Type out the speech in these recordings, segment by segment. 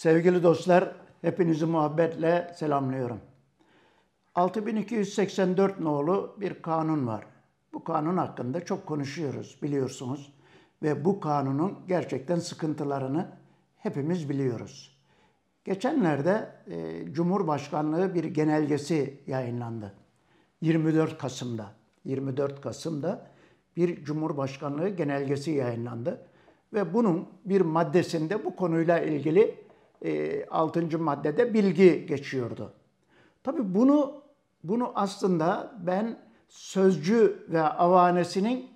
Sevgili dostlar, hepinizi muhabbetle selamlıyorum. 6284 nolu bir kanun var. Bu kanun hakkında çok konuşuyoruz biliyorsunuz ve bu kanunun gerçekten sıkıntılarını hepimiz biliyoruz. Geçenlerde e, Cumhurbaşkanlığı bir genelgesi yayınlandı. 24 Kasım'da. 24 Kasım'da bir Cumhurbaşkanlığı genelgesi yayınlandı ve bunun bir maddesinde bu konuyla ilgili 6. E, maddede bilgi geçiyordu. Tabi bunu bunu aslında ben sözcü ve avanesinin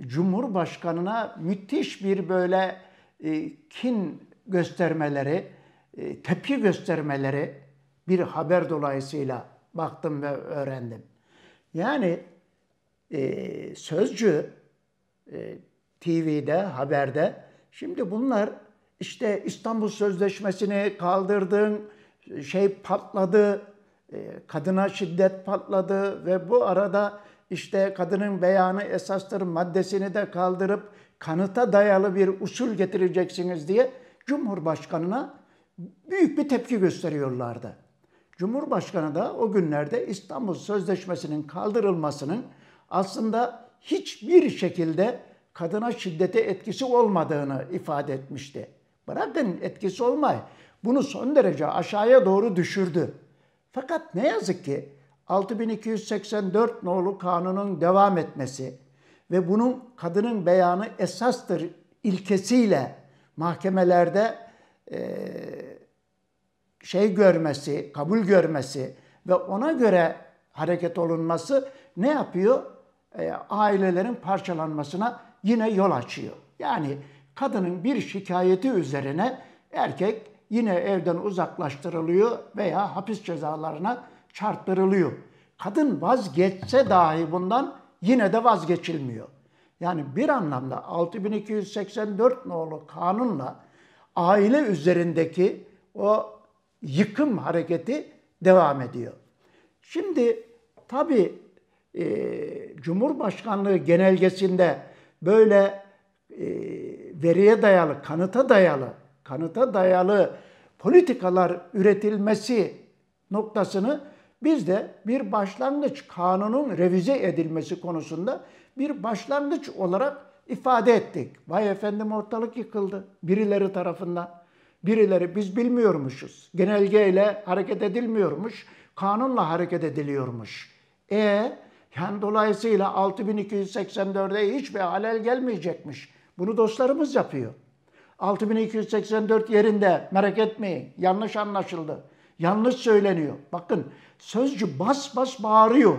Cumhurbaşkanına müthiş bir böyle e, kin göstermeleri, e, tepki göstermeleri bir haber dolayısıyla baktım ve öğrendim. Yani e, sözcü TV'de, haberde şimdi bunlar işte İstanbul Sözleşmesi'ni kaldırdın, şey patladı, e, kadına şiddet patladı ve bu arada işte kadının beyanı esastır maddesini de kaldırıp kanıta dayalı bir usul getireceksiniz diye Cumhurbaşkanı'na büyük bir tepki gösteriyorlardı. Cumhurbaşkanı da o günlerde İstanbul Sözleşmesi'nin kaldırılmasının aslında hiçbir şekilde kadına şiddete etkisi olmadığını ifade etmişti. Bırakın etkisi olmay, Bunu son derece aşağıya doğru düşürdü. Fakat ne yazık ki 6284 nolu kanunun devam etmesi ve bunun kadının beyanı esastır ilkesiyle mahkemelerde e, şey görmesi, kabul görmesi ve ona göre hareket olunması ne yapıyor? E, ailelerin parçalanmasına yine yol açıyor. Yani kadının bir şikayeti üzerine erkek yine evden uzaklaştırılıyor veya hapis cezalarına çarptırılıyor. Kadın vazgeçse dahi bundan yine de vazgeçilmiyor. Yani bir anlamda 6284 nolu kanunla aile üzerindeki o yıkım hareketi devam ediyor. Şimdi tabi e, Cumhurbaşkanlığı genelgesinde böyle e, veriye dayalı, kanıta dayalı, kanıta dayalı politikalar üretilmesi noktasını biz de bir başlangıç kanunun revize edilmesi konusunda bir başlangıç olarak ifade ettik. Vay efendim ortalık yıkıldı birileri tarafından. Birileri biz bilmiyormuşuz. Genelgeyle hareket edilmiyormuş. Kanunla hareket ediliyormuş. E yani dolayısıyla 6284'e hiçbir halel gelmeyecekmiş. Bunu dostlarımız yapıyor. 6284 yerinde merak etmeyin. Yanlış anlaşıldı. Yanlış söyleniyor. Bakın sözcü bas bas bağırıyor.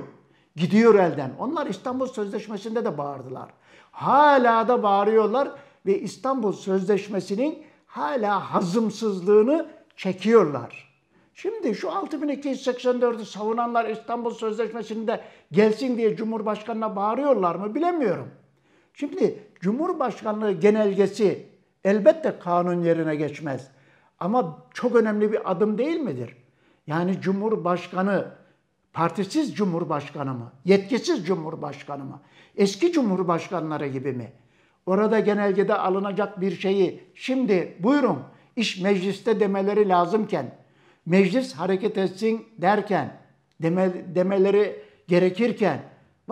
Gidiyor elden. Onlar İstanbul Sözleşmesi'nde de bağırdılar. Hala da bağırıyorlar ve İstanbul Sözleşmesi'nin hala hazımsızlığını çekiyorlar. Şimdi şu 6284'ü savunanlar İstanbul Sözleşmesi'nde gelsin diye Cumhurbaşkanı'na bağırıyorlar mı bilemiyorum. Şimdi Cumhurbaşkanlığı genelgesi elbette kanun yerine geçmez. Ama çok önemli bir adım değil midir? Yani Cumhurbaşkanı partisiz Cumhurbaşkanı mı? Yetkisiz Cumhurbaşkanı mı? Eski Cumhurbaşkanları gibi mi? Orada genelgede alınacak bir şeyi şimdi buyurun iş mecliste demeleri lazımken, meclis hareket etsin derken, deme, demeleri gerekirken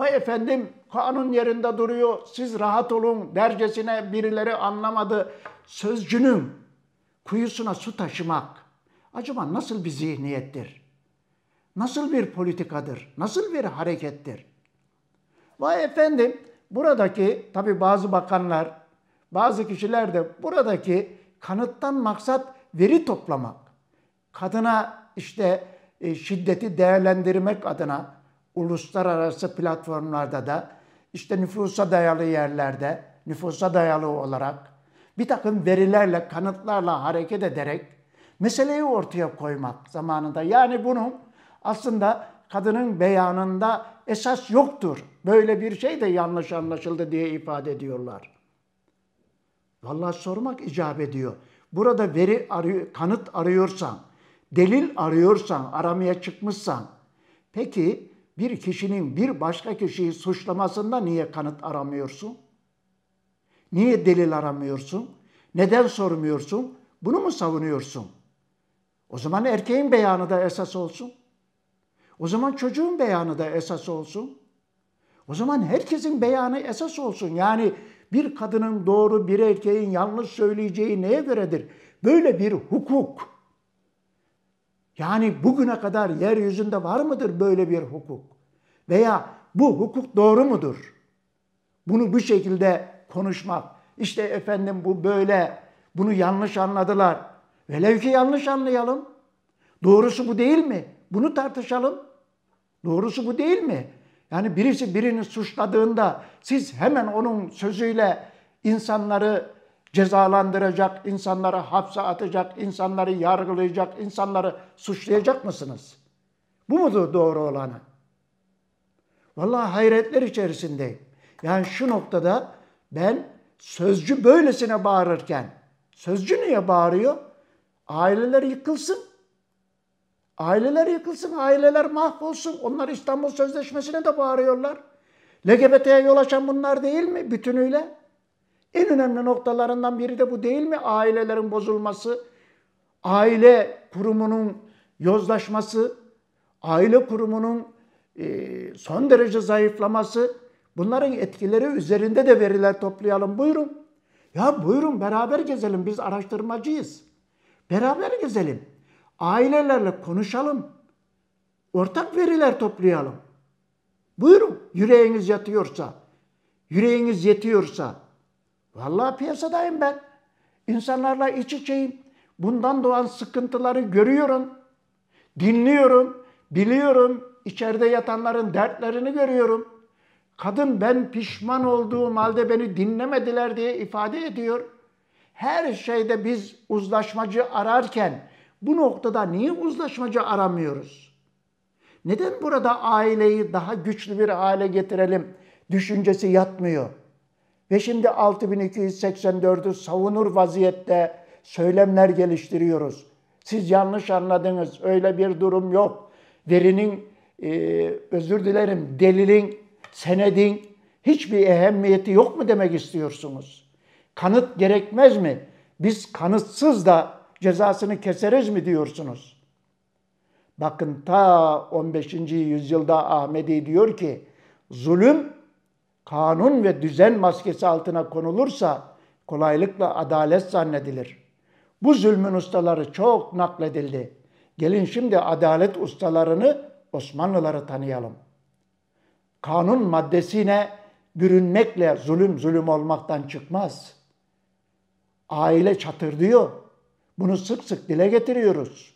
Vay efendim kanun yerinde duruyor, siz rahat olun dercesine birileri anlamadı. Sözcünün kuyusuna su taşımak acaba nasıl bir zihniyettir? Nasıl bir politikadır? Nasıl bir harekettir? Vay efendim buradaki tabi bazı bakanlar, bazı kişiler de buradaki kanıttan maksat veri toplamak. Kadına işte e, şiddeti değerlendirmek adına uluslararası platformlarda da işte nüfusa dayalı yerlerde nüfusa dayalı olarak bir takım verilerle, kanıtlarla hareket ederek meseleyi ortaya koymak zamanında. Yani bunun aslında kadının beyanında esas yoktur. Böyle bir şey de yanlış anlaşıldı diye ifade ediyorlar. Vallahi sormak icap ediyor. Burada veri arıyor, kanıt arıyorsan, delil arıyorsan, aramaya çıkmışsan, peki bir kişinin bir başka kişiyi suçlamasında niye kanıt aramıyorsun? Niye delil aramıyorsun? Neden sormuyorsun? Bunu mu savunuyorsun? O zaman erkeğin beyanı da esas olsun. O zaman çocuğun beyanı da esas olsun. O zaman herkesin beyanı esas olsun. Yani bir kadının doğru, bir erkeğin yanlış söyleyeceği neye göredir? Böyle bir hukuk yani bugüne kadar yeryüzünde var mıdır böyle bir hukuk? Veya bu hukuk doğru mudur? Bunu bu şekilde konuşmak. İşte efendim bu böyle, bunu yanlış anladılar. Velev ki yanlış anlayalım. Doğrusu bu değil mi? Bunu tartışalım. Doğrusu bu değil mi? Yani birisi birini suçladığında siz hemen onun sözüyle insanları cezalandıracak, insanları hapse atacak, insanları yargılayacak, insanları suçlayacak mısınız? Bu mudur doğru olanı? Vallahi hayretler içerisindeyim. Yani şu noktada ben sözcü böylesine bağırırken, sözcü niye bağırıyor? Aileler yıkılsın. Aileler yıkılsın, aileler mahvolsun. Onlar İstanbul Sözleşmesi'ne de bağırıyorlar. LGBT'ye yol açan bunlar değil mi bütünüyle? En önemli noktalarından biri de bu değil mi? Ailelerin bozulması, aile kurumunun yozlaşması, aile kurumunun e, son derece zayıflaması, bunların etkileri üzerinde de veriler toplayalım. Buyurun. Ya buyurun beraber gezelim. Biz araştırmacıyız. Beraber gezelim. Ailelerle konuşalım. Ortak veriler toplayalım. Buyurun yüreğiniz yatıyorsa, yüreğiniz yetiyorsa, Vallahi piyasadayım ben. İnsanlarla iç içeyim. Bundan doğan sıkıntıları görüyorum. Dinliyorum, biliyorum. İçeride yatanların dertlerini görüyorum. Kadın ben pişman olduğum halde beni dinlemediler diye ifade ediyor. Her şeyde biz uzlaşmacı ararken bu noktada niye uzlaşmacı aramıyoruz? Neden burada aileyi daha güçlü bir hale getirelim düşüncesi yatmıyor? Ve şimdi 6284'ü savunur vaziyette söylemler geliştiriyoruz. Siz yanlış anladınız. Öyle bir durum yok. Derinin, e, özür dilerim, delilin, senedin hiçbir ehemmiyeti yok mu demek istiyorsunuz? Kanıt gerekmez mi? Biz kanıtsız da cezasını keseriz mi diyorsunuz? Bakın ta 15. yüzyılda Ahmedi diyor ki zulüm kanun ve düzen maskesi altına konulursa kolaylıkla adalet zannedilir. Bu zulmün ustaları çok nakledildi. Gelin şimdi adalet ustalarını Osmanlıları tanıyalım. Kanun maddesine bürünmekle zulüm zulüm olmaktan çıkmaz. Aile çatırdıyor. Bunu sık sık dile getiriyoruz.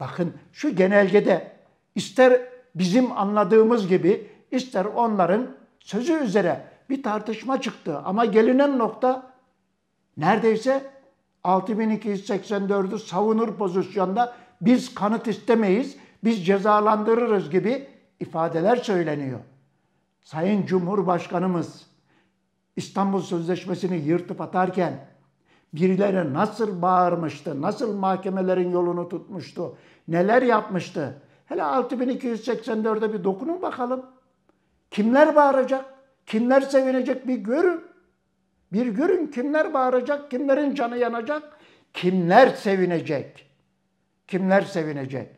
Bakın şu genelgede ister bizim anladığımız gibi ister onların sözü üzere bir tartışma çıktı ama gelinen nokta neredeyse 6284'ü savunur pozisyonda biz kanıt istemeyiz, biz cezalandırırız gibi ifadeler söyleniyor. Sayın Cumhurbaşkanımız İstanbul Sözleşmesi'ni yırtıp atarken birileri nasıl bağırmıştı, nasıl mahkemelerin yolunu tutmuştu, neler yapmıştı. Hele 6284'e bir dokunun bakalım. Kimler bağıracak? Kimler sevinecek bir görün. Bir görün kimler bağıracak, kimlerin canı yanacak, kimler sevinecek. Kimler sevinecek.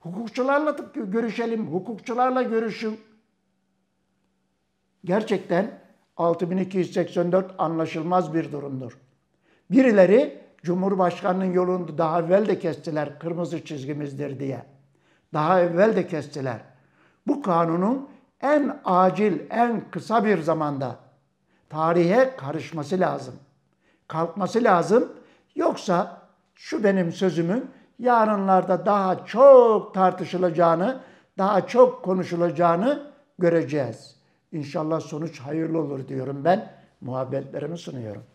Hukukçularla görüşelim, hukukçularla görüşün. Gerçekten 6284 anlaşılmaz bir durumdur. Birileri Cumhurbaşkanının yolunu daha evvel de kestiler, kırmızı çizgimizdir diye. Daha evvel de kestiler. Bu kanunun en acil, en kısa bir zamanda tarihe karışması lazım. Kalkması lazım. Yoksa şu benim sözümün yarınlarda daha çok tartışılacağını, daha çok konuşulacağını göreceğiz. İnşallah sonuç hayırlı olur diyorum ben. Muhabbetlerimi sunuyorum.